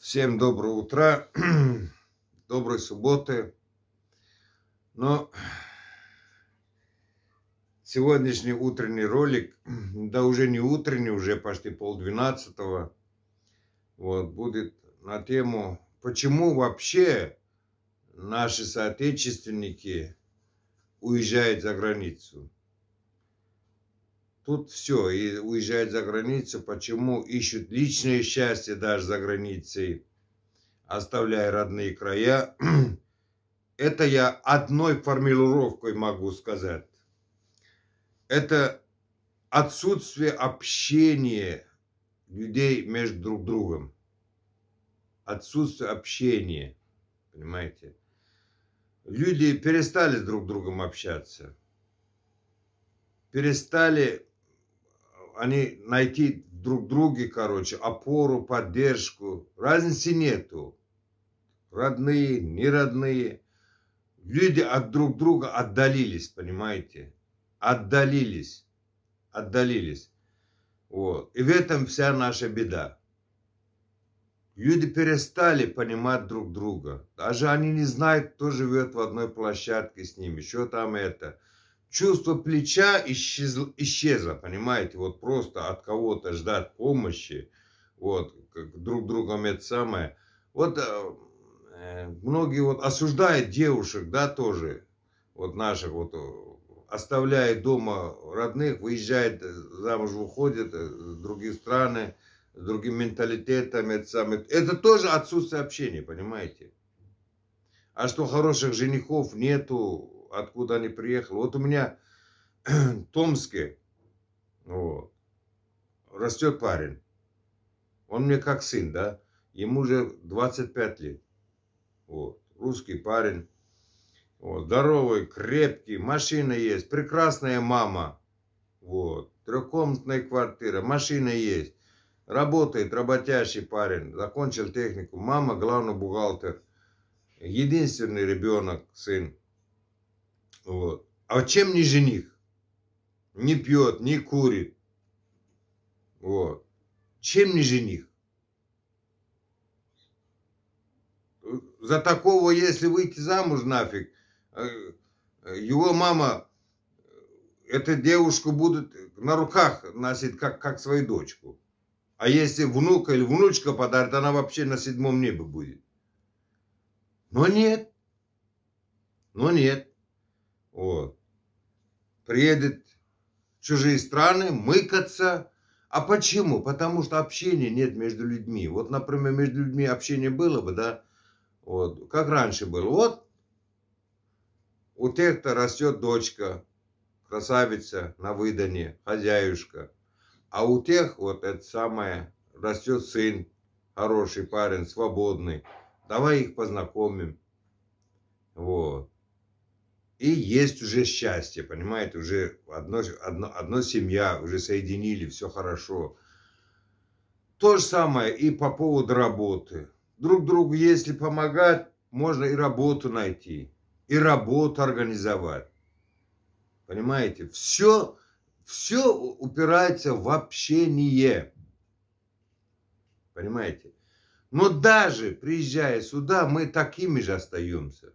Всем доброе утро, доброй субботы. Но сегодняшний утренний ролик, да уже не утренний, уже почти полдвенадцатого, вот, будет на тему, почему вообще наши соотечественники уезжают за границу. Тут все, и уезжают за границу, почему ищут личное счастье даже за границей, оставляя родные края. Это я одной формулировкой могу сказать. Это отсутствие общения людей между друг другом. Отсутствие общения, понимаете? Люди перестали друг другом общаться. Перестали они найти друг друге, короче, опору, поддержку. Разницы нету. Родные, неродные. Люди от друг друга отдалились, понимаете? Отдалились. Отдалились. Вот. И в этом вся наша беда. Люди перестали понимать друг друга. Даже они не знают, кто живет в одной площадке с ними, что там это чувство плеча исчезло, исчезло, понимаете, вот просто от кого-то ждать помощи, вот, как друг другом это самое. Вот э, э, многие вот осуждают девушек, да, тоже, вот наших, вот, э, оставляет дома родных, выезжает э, замуж, уходит в другие страны, с другим менталитетом, это самое. Это тоже отсутствие общения, понимаете? А что хороших женихов нету, откуда они приехали. Вот у меня в Томске вот, растет парень. Он мне как сын, да? Ему же 25 лет. Вот, русский парень. Вот, здоровый, крепкий, машина есть, прекрасная мама. Вот, трехкомнатная квартира, машина есть. Работает работящий парень, закончил технику. Мама главный бухгалтер. Единственный ребенок, сын. Вот. А чем не жених? Не пьет, не курит. Вот. Чем не жених? За такого, если выйти замуж нафиг, э, его мама эту девушку будут на руках носить, как, как свою дочку. А если внука или внучка подарит, она вообще на седьмом небе будет. Но нет. Но нет. Вот. Приедет в чужие страны, мыкаться. А почему? Потому что общения нет между людьми. Вот, например, между людьми общение было бы, да? Вот. Как раньше было. Вот у тех-то растет дочка, красавица на выдане, хозяюшка. А у тех, вот это самое, растет сын, хороший парень, свободный. Давай их познакомим. Вот и есть уже счастье, понимаете, уже одно, одно, одно семья, уже соединили, все хорошо. То же самое и по поводу работы. Друг другу, если помогать, можно и работу найти, и работу организовать. Понимаете, все, все упирается в общение. Понимаете? Но даже приезжая сюда, мы такими же остаемся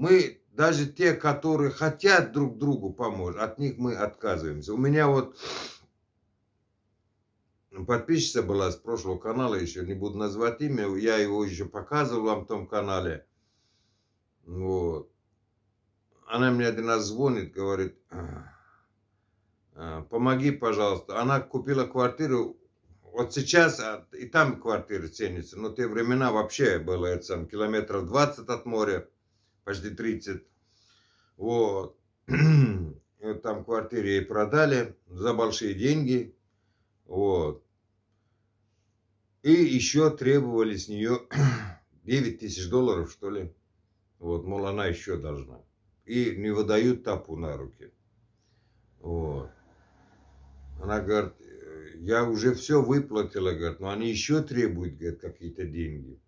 мы даже те, которые хотят друг другу помочь, от них мы отказываемся. У меня вот подписчица была с прошлого канала, еще не буду назвать имя, я его еще показывал вам в том канале. Вот. Она мне один раз звонит, говорит, «А, помоги, пожалуйста. Она купила квартиру, вот сейчас а, и там квартиры ценятся, но те времена вообще было это сам, километров 20 от моря почти 30. Вот. там квартире ей продали за большие деньги. Вот. И еще требовали с нее 9 тысяч долларов, что ли. Вот, мол, она еще должна. И не выдают тапу на руки. Вот. Она говорит, я уже все выплатила, говорит, но они еще требуют, говорит, какие-то деньги.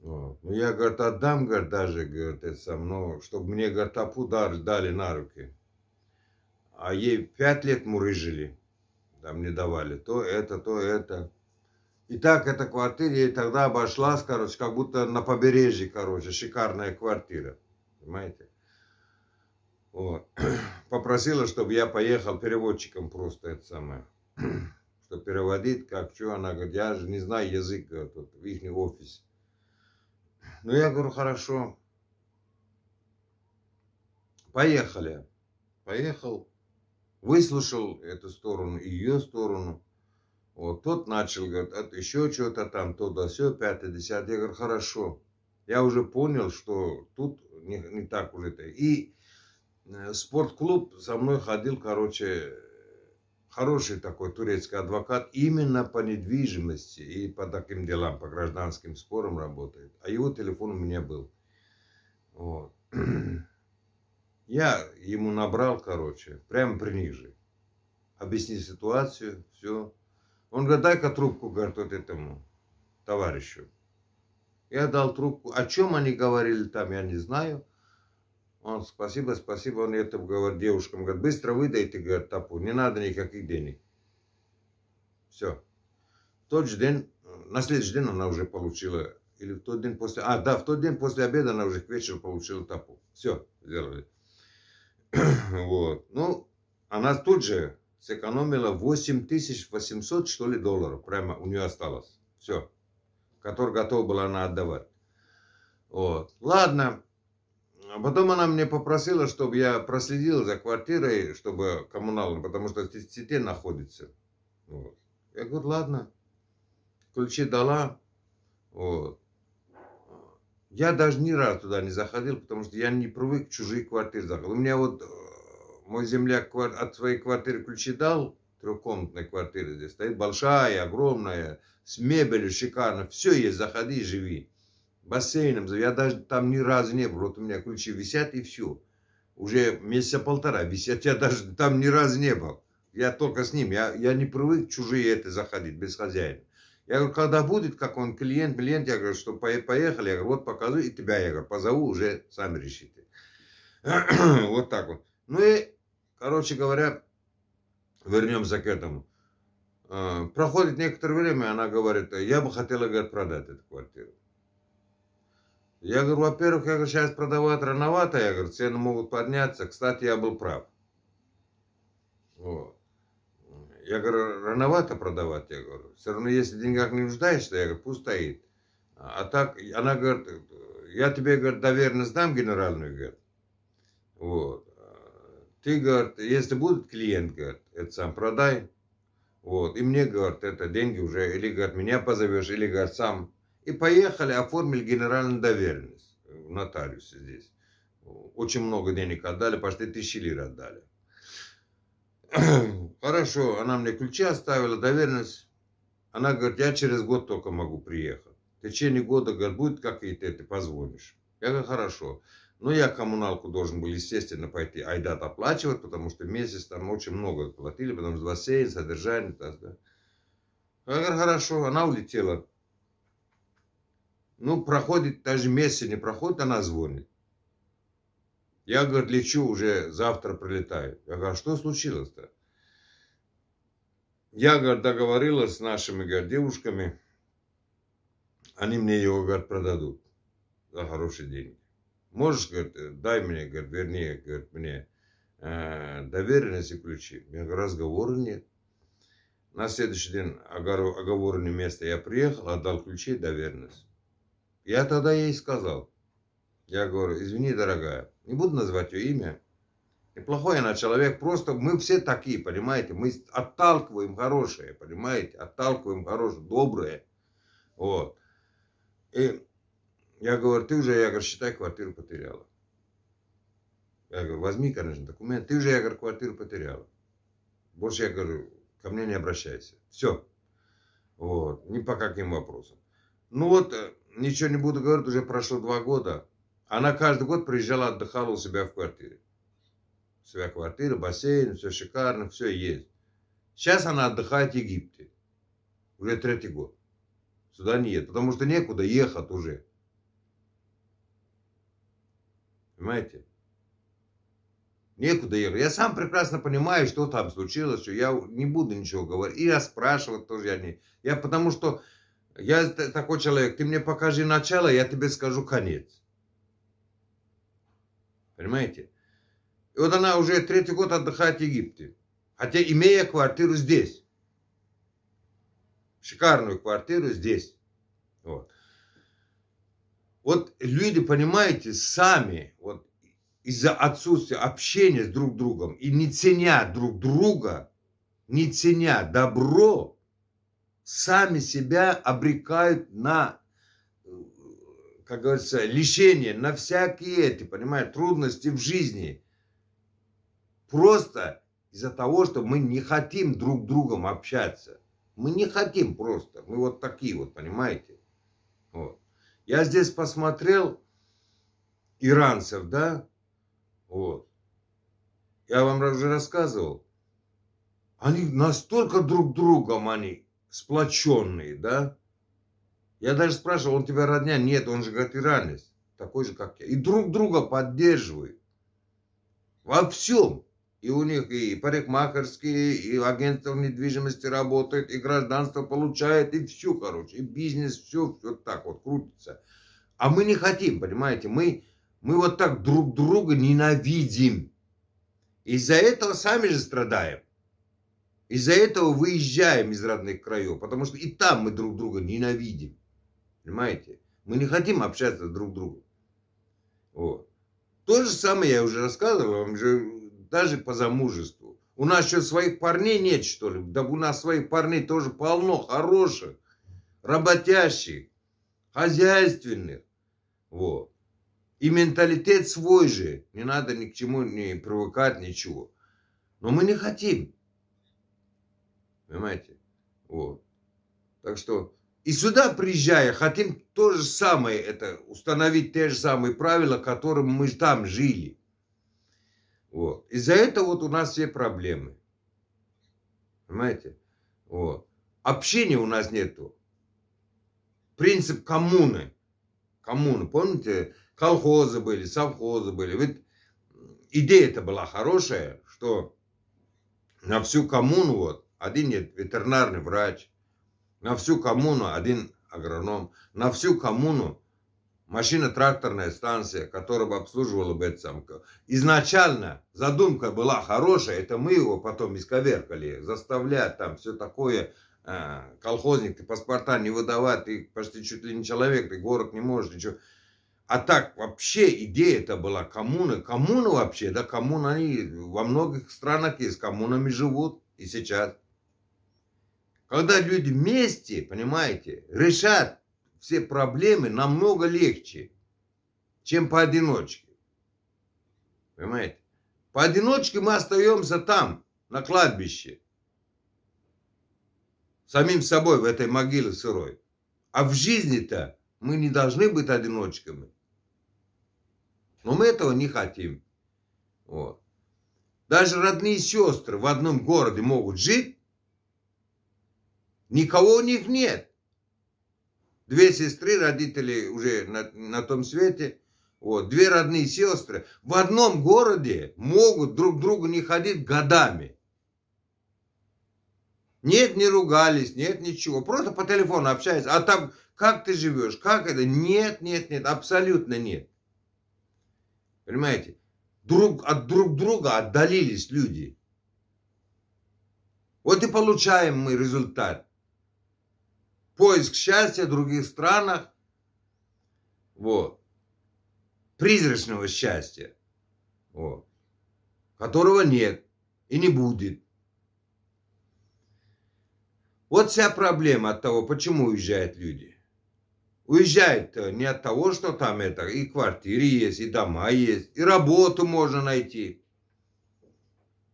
Вот. Ну, я, говорит, отдам, говорит, даже, говорит, это сам, ну, чтобы мне, говорит, апу дали, дали на руки. А ей пять лет мурыжили, там не давали, то это, то это. И так эта квартира ей тогда обошлась, короче, как будто на побережье, короче, шикарная квартира, понимаете? Вот. Попросила, чтобы я поехал переводчиком просто это самое, что переводит, как, что, она говорит, я же не знаю язык, говорит, вот, в их офисе. Ну, я говорю, хорошо. Поехали. Поехал. Выслушал эту сторону и ее сторону. Вот тот начал, говорит, от еще что-то там, то да все, пятое, десятое. Я говорю, хорошо. Я уже понял, что тут не, не так уже это. И э, спортклуб со мной ходил, короче, хороший такой турецкий адвокат именно по недвижимости и по таким делам, по гражданским спорам работает. А его телефон у меня был. Вот. Я ему набрал, короче, прямо при приниже. Объясни ситуацию, все. Он говорит, дай-ка трубку, говорит, вот этому товарищу. Я дал трубку. О чем они говорили там, я не знаю. Он, спасибо, спасибо, он это говорит девушкам, говорит, быстро выдайте, говорит, тапу, не надо никаких денег. Все. В тот же день, на следующий день она уже получила, или в тот день после, а, да, в тот день после обеда она уже к вечеру получила тапу. Все, сделали. вот. Ну, она тут же сэкономила 8800, что ли, долларов. Прямо у нее осталось. Все. Который готова была она отдавать. Вот. Ладно. А потом она мне попросила, чтобы я проследил за квартирой, чтобы коммунально, потому что в сети находится. Вот. Я говорю, ладно. Ключи дала. Вот. Я даже ни разу туда не заходил, потому что я не привык к чужие квартиры заходить. У меня вот э, мой земляк от своей квартиры ключи дал, трехкомнатной квартиры здесь стоит, большая, огромная, с мебелью шикарно, все есть, заходи, живи бассейном. Я даже там ни разу не был. Вот у меня ключи висят и все. Уже месяца полтора висят. Я даже там ни разу не был. Я только с ним. Я, я не привык чужие это заходить без хозяина. Я говорю, когда будет, как он клиент, клиент, я говорю, что поехали, я говорю, вот показываю, и тебя, я говорю, позову, уже сам решите. вот так вот. Ну и, короче говоря, вернемся к этому. А, проходит некоторое время, она говорит, я бы хотела, говорит, продать эту квартиру. Я говорю, во-первых, я говорю, сейчас продавать рановато, я говорю, цены могут подняться. Кстати, я был прав. Вот. Я говорю, рановато продавать, я говорю. Все равно, если в деньгах не нуждаешься, я говорю, пусть стоит. А, а так, она говорит, я тебе, говорит, доверенность сдам генеральную, говорит. Вот. Ты, говорит, если будет клиент, говорит, это сам продай. Вот. И мне, говорит, это деньги уже, или, говорит, меня позовешь, или, говорит, сам и поехали, оформили генеральную доверенность в нотариусе здесь. Очень много денег отдали, почти тысячи лир отдали. Хорошо, она мне ключи оставила, доверенность. Она говорит, я через год только могу приехать. В течение года, говорит, будет какие-то, ты позвонишь. Я говорю, хорошо. Но ну, я коммуналку должен был, естественно, пойти айдат оплачивать, потому что месяц там очень много платили, потому что бассейн, содержание. Так, да. Я говорю, хорошо, она улетела. Ну, проходит, даже месяц не проходит, она звонит. Я, говорит, лечу уже, завтра прилетаю. Я говорю, а что случилось-то? Я, говорит, договорилась с нашими, говорит, девушками. Они мне его, говорит, продадут за хорошие деньги. Можешь, говорит, дай мне, говорит, вернее, говорит, мне э, доверенность и ключи. Я говорю, разговора нет. На следующий день оговоренное место я приехал, отдал ключи и доверенность. Я тогда ей сказал. Я говорю, извини, дорогая, не буду назвать ее имя. И плохой она человек, просто мы все такие, понимаете? Мы отталкиваем хорошее, понимаете? Отталкиваем хорошее, доброе. Вот. И я говорю, ты уже, я говорю, считай, квартиру потеряла. Я говорю, возьми, конечно, документ. Ты уже, я говорю, квартиру потеряла. Больше, я говорю, ко мне не обращайся. Все. Вот. Ни по каким вопросам. Ну вот, э, ничего не буду говорить, уже прошло два года. Она каждый год приезжала, отдыхала у себя в квартире. У себя квартира, бассейн, все шикарно, все есть. Сейчас она отдыхает в Египте. Уже третий год. Сюда не едет, потому что некуда ехать уже. Понимаете? Некуда ехать. Я сам прекрасно понимаю, что там случилось, что я не буду ничего говорить. И я спрашивать тоже я не... Я потому что я такой человек, ты мне покажи начало, я тебе скажу конец. Понимаете? И вот она уже третий год отдыхает в Египте. Хотя имея квартиру здесь. Шикарную квартиру здесь. Вот. Вот люди, понимаете, сами вот из-за отсутствия общения с друг другом и не ценя друг друга, не ценя добро, сами себя обрекают на, как говорится, лишение, на всякие, эти, понимаешь, трудности в жизни. Просто из-за того, что мы не хотим друг другом общаться. Мы не хотим просто. Мы вот такие вот, понимаете? Вот. Я здесь посмотрел иранцев, да? Вот. Я вам уже рассказывал. Они настолько друг другом, они сплоченные, да? Я даже спрашивал, он тебя родня? Нет, он же говорит, такой же, как я. И друг друга поддерживают во всем. И у них и парикмахерские, и агентство недвижимости работает, и гражданство получает, и все, короче, и бизнес, все, все так вот крутится. А мы не хотим, понимаете, мы, мы вот так друг друга ненавидим. Из-за этого сами же страдаем. Из-за этого выезжаем из родных краев, потому что и там мы друг друга ненавидим. Понимаете? Мы не хотим общаться друг с другом. Вот. То же самое я уже рассказывал вам же даже по замужеству. У нас что, своих парней нет, что ли? Да у нас своих парней тоже полно хороших, работящих, хозяйственных. Вот. И менталитет свой же. Не надо ни к чему не привыкать, ничего. Но мы не хотим. Понимаете? Вот. Так что и сюда приезжая, хотим то же самое, это установить те же самые правила, которым мы там жили. Вот. Из-за этого вот у нас все проблемы. Понимаете? Вот. Общения у нас нету. Принцип коммуны. Коммуны. Помните, колхозы были, совхозы были. Ведь идея это была хорошая, что на всю коммуну вот один ветеринарный врач, на всю коммуну один агроном, на всю коммуну машино-тракторная станция, которая бы обслуживала бы это сам. Изначально задумка была хорошая, это мы его потом исковеркали, заставлять там все такое, э, колхозник, ты паспорта не выдавать, ты почти чуть ли не человек, ты город не можешь, ничего. А так вообще идея это была коммуны, коммуны вообще, да, коммуна, они во многих странах есть, коммунами живут и сейчас. Когда люди вместе, понимаете, решат все проблемы намного легче, чем поодиночке. Понимаете? Поодиночке мы остаемся там, на кладбище. Самим собой в этой могиле сырой. А в жизни-то мы не должны быть одиночками. Но мы этого не хотим. Вот. Даже родные сестры в одном городе могут жить, Никого у них нет. Две сестры, родители уже на, на том свете. Вот, две родные сестры в одном городе могут друг к другу не ходить годами. Нет, не ругались, нет ничего. Просто по телефону общаются. А там, как ты живешь, как это? Нет, нет, нет, абсолютно нет. Понимаете? Друг от друг друга отдалились люди. Вот и получаем мы результат поиск счастья в других странах, вот, призрачного счастья, вот, которого нет и не будет. Вот вся проблема от того, почему уезжают люди. Уезжают не от того, что там это, и квартиры есть, и дома есть, и работу можно найти.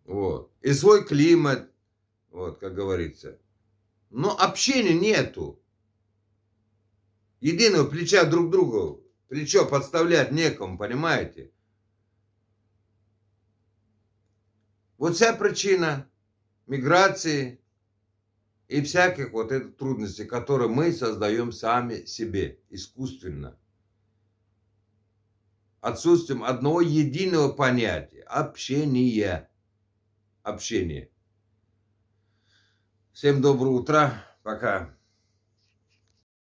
Вот. И свой климат, вот, как говорится но общения нету. Единого плеча друг другу, плечо подставлять некому, понимаете? Вот вся причина миграции и всяких вот этих трудностей, которые мы создаем сами себе искусственно. Отсутствием одного единого понятия – общения. Общение. Всем доброго утра. Пока.